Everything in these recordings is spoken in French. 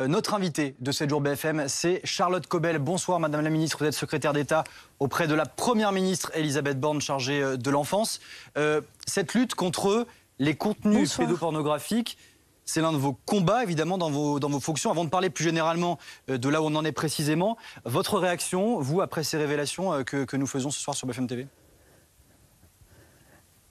Euh, notre invitée de 7 jours BFM, c'est Charlotte Cobel. Bonsoir Madame la Ministre, vous êtes secrétaire d'État auprès de la Première Ministre Elisabeth Borne chargée euh, de l'enfance. Euh, cette lutte contre les contenus pédopornographiques, c'est l'un de vos combats évidemment dans vos, fonctions. Avant de parler plus généralement de là où on en est précisément, votre réaction, vous, après ces révélations que, que nous faisons ce soir sur BFM TV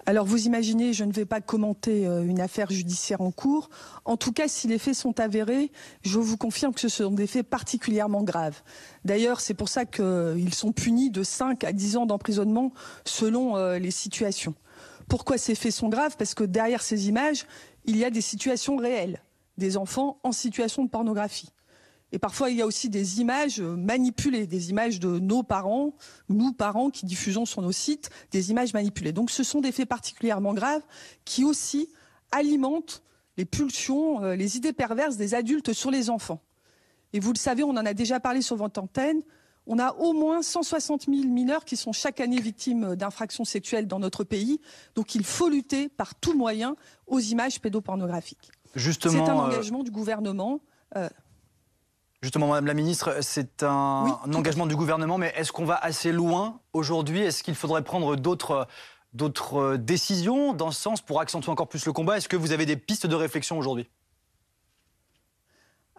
alors vous imaginez, je ne vais pas commenter euh, une affaire judiciaire en cours. En tout cas, si les faits sont avérés, je vous confirme que ce sont des faits particulièrement graves. D'ailleurs, c'est pour ça qu'ils sont punis de 5 à 10 ans d'emprisonnement selon euh, les situations. Pourquoi ces faits sont graves Parce que derrière ces images, il y a des situations réelles, des enfants en situation de pornographie. Et parfois, il y a aussi des images euh, manipulées, des images de nos parents, nous parents qui diffusons sur nos sites, des images manipulées. Donc ce sont des faits particulièrement graves qui aussi alimentent les pulsions, euh, les idées perverses des adultes sur les enfants. Et vous le savez, on en a déjà parlé sur votre antenne, on a au moins 160 000 mineurs qui sont chaque année victimes euh, d'infractions sexuelles dans notre pays. Donc il faut lutter par tout moyens aux images pédopornographiques. C'est un engagement du gouvernement. Justement, Madame la Ministre, c'est un, engagement du gouvernement, mais est-ce qu'on va assez loin aujourd'hui Est-ce qu'il faudrait prendre d'autres euh, décisions dans ce sens pour accentuer encore plus le combat Est-ce que vous avez des pistes de réflexion aujourd'hui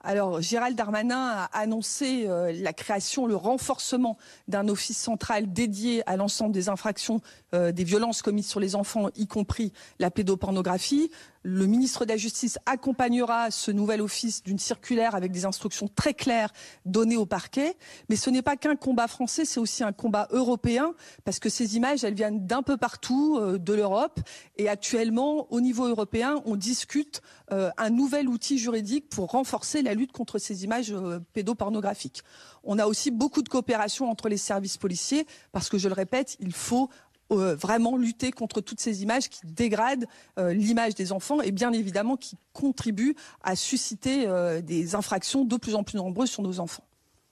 alors, Gérald Darmanin a annoncé euh, la création, le renforcement d'un office central dédié à l'ensemble des infractions, euh, des violences commises sur les enfants, y compris la pédopornographie. Le ministre de la Justice accompagnera ce nouvel office d'une circulaire avec des instructions très claires données au parquet. Mais ce n'est pas qu'un combat français, c'est aussi un combat européen, parce que ces images, elles viennent d'un peu partout euh, de l'Europe. Et actuellement, au niveau européen, on discute euh, un nouvel outil juridique pour renforcer la lutte contre ces images euh, pédopornographiques. On a aussi beaucoup de coopération entre les services policiers, parce que, je le répète, il faut euh, vraiment lutter contre toutes ces images qui dégradent euh, l'image des enfants et bien évidemment qui contribuent à susciter euh, des infractions de plus en plus nombreuses sur nos enfants.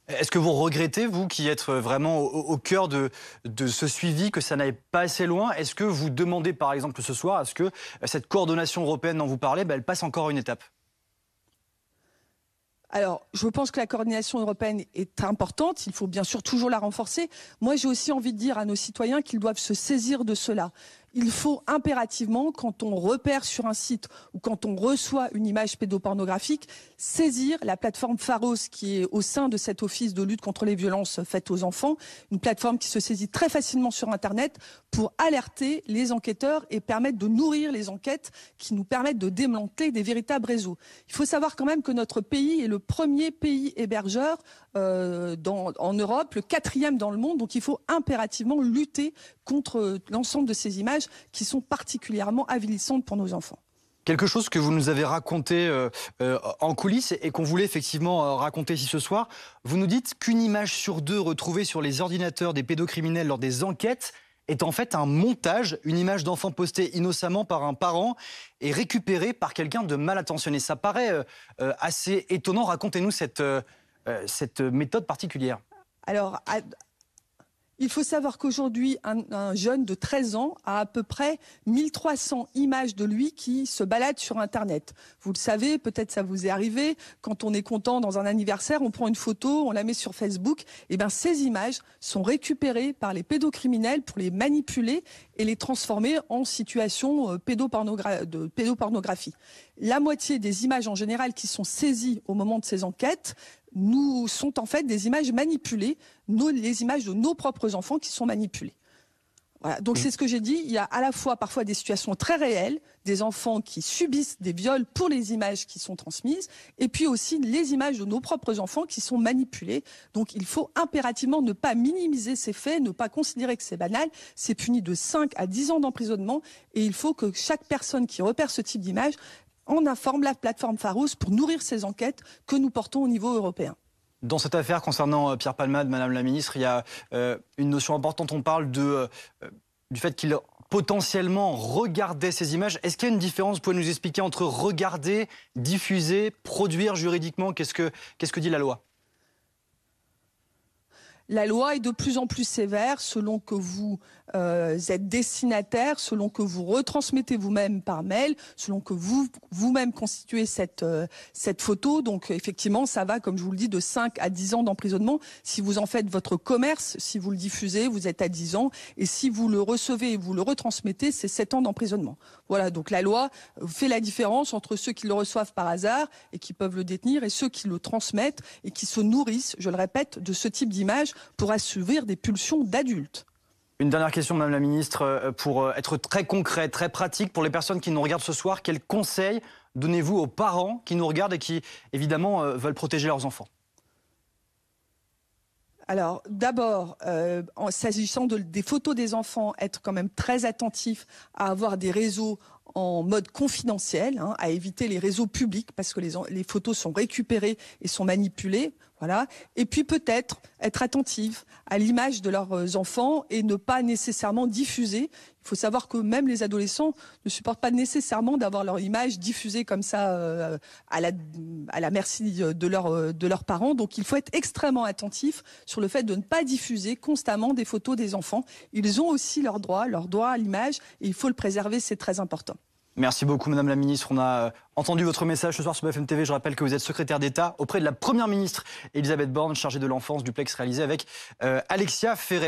Est-ce que vous regrettez, vous qui êtes vraiment au, cœur de, ce suivi, que ça n'aille pas assez loin Est-ce que vous demandez, par exemple, ce soir, à ce que cette coordination européenne dont vous parlez, bah, elle passe encore une étape alors, je pense que la coordination européenne est importante. Il faut bien sûr toujours la renforcer. Moi, j'ai aussi envie de dire à nos citoyens qu'ils doivent se saisir de cela il faut impérativement, quand on repère sur un site ou quand on reçoit une image pédopornographique, saisir la plateforme Pharos qui est au sein de cet office de lutte contre les violences faites aux enfants, une plateforme qui se saisit très facilement sur Internet pour alerter les enquêteurs et permettre de nourrir les enquêtes qui nous permettent de démanteler des véritables réseaux. Il faut savoir quand même que notre pays est le premier pays hébergeur euh, en Europe, le quatrième dans le monde, donc il faut impérativement lutter contre euh, l'ensemble de ces images qui sont particulièrement avilissantes pour nos enfants. Quelque chose que vous nous avez raconté euh, euh, en coulisses et qu'on voulait effectivement euh, raconter ici ce soir. Vous nous dites qu'une image sur deux retrouvée sur les ordinateurs des pédocriminels lors des enquêtes est en fait un montage, une image d'enfant postée innocemment par un parent et récupérée par quelqu'un de mal intentionné. Ça paraît assez étonnant. Racontez-nous cette, cette méthode particulière. Alors, il faut savoir qu'aujourd'hui, un, jeune de 13 ans a à peu près 1300 images de lui qui se baladent sur Internet. Vous le savez, peut-être ça vous est arrivé, quand on est content dans un anniversaire, on prend une photo, on la met sur Facebook, et bien ces images sont récupérées par les pédocriminels pour les manipuler et les transformer en situation euh, de pédopornographie. La moitié des images en général qui sont saisies au moment de ces enquêtes nous sont en fait des images manipulées, les images de nos propres enfants qui sont manipulées. Voilà. Donc mmh. c'est ce que j'ai dit. Il y a à la fois parfois des situations très réelles, des enfants qui subissent des viols pour les images qui sont transmises, et puis aussi les images de nos propres enfants qui sont manipulées. Donc il faut impérativement ne pas minimiser ces faits, ne pas considérer que c'est banal. C'est puni de 5 à 10 ans d'emprisonnement, et il faut que chaque personne qui repère ce type d'image on informe la plateforme Pharos pour nourrir ces enquêtes que nous portons au niveau européen. Dans cette affaire concernant euh, Pierre Palmade, Madame la Ministre, il y a euh, une notion importante. On parle euh, du fait qu'il potentiellement regardait ces images. Est-ce qu'il y a une différence, pouvez nous expliquer, entre regarder, diffuser, produire juridiquement qu'est-ce que dit la loi la loi est de plus en plus sévère selon que vous euh, êtes destinataire, selon que vous retransmettez vous-même par mail, selon que vous vous-même constituez cette euh, cette photo. Donc effectivement, ça va comme je vous le dis de 5 à 10 ans d'emprisonnement si vous en faites votre commerce, si vous le diffusez, vous êtes à 10 ans et si vous le recevez et vous le retransmettez, c'est 7 ans d'emprisonnement. Voilà, donc la loi fait la différence entre ceux qui le reçoivent par hasard et qui peuvent le détenir et ceux qui le transmettent et qui se nourrissent, je le répète, de ce type d'image pour assouvir des pulsions d'adultes. Une dernière question, Madame la Ministre, euh, pour euh, être très concret, très pratique, pour les personnes qui nous regardent ce soir, quels conseils donnez-vous aux parents qui nous regardent et qui, évidemment, euh, veulent protéger leurs enfants alors, d'abord, en s'agissant des photos des enfants, être quand même très attentif à avoir des réseaux en mode confidentiel, hein, à éviter les réseaux publics parce que les, photos sont récupérées et sont manipulées. Et puis peut-être être attentive à l'image de leurs euh, enfants et ne pas nécessairement diffuser. Il faut savoir que même les adolescents ne supportent pas nécessairement d'avoir leur image diffusée comme ça euh, à, la, merci de, euh, de leurs parents. Donc il faut être extrêmement attentif sur le fait de ne pas diffuser constamment des photos des enfants. Ils ont aussi leur droit, leur droit à l'image et il faut le préserver, c'est très important. Merci beaucoup, Madame la Ministre. On a euh, entendu votre message ce soir sur BFM TV. Je rappelle que vous êtes secrétaire d'État auprès de la Première ministre Elisabeth Borne, chargée de l'enfance, du Plex réalisé avec euh, Alexia Ferré.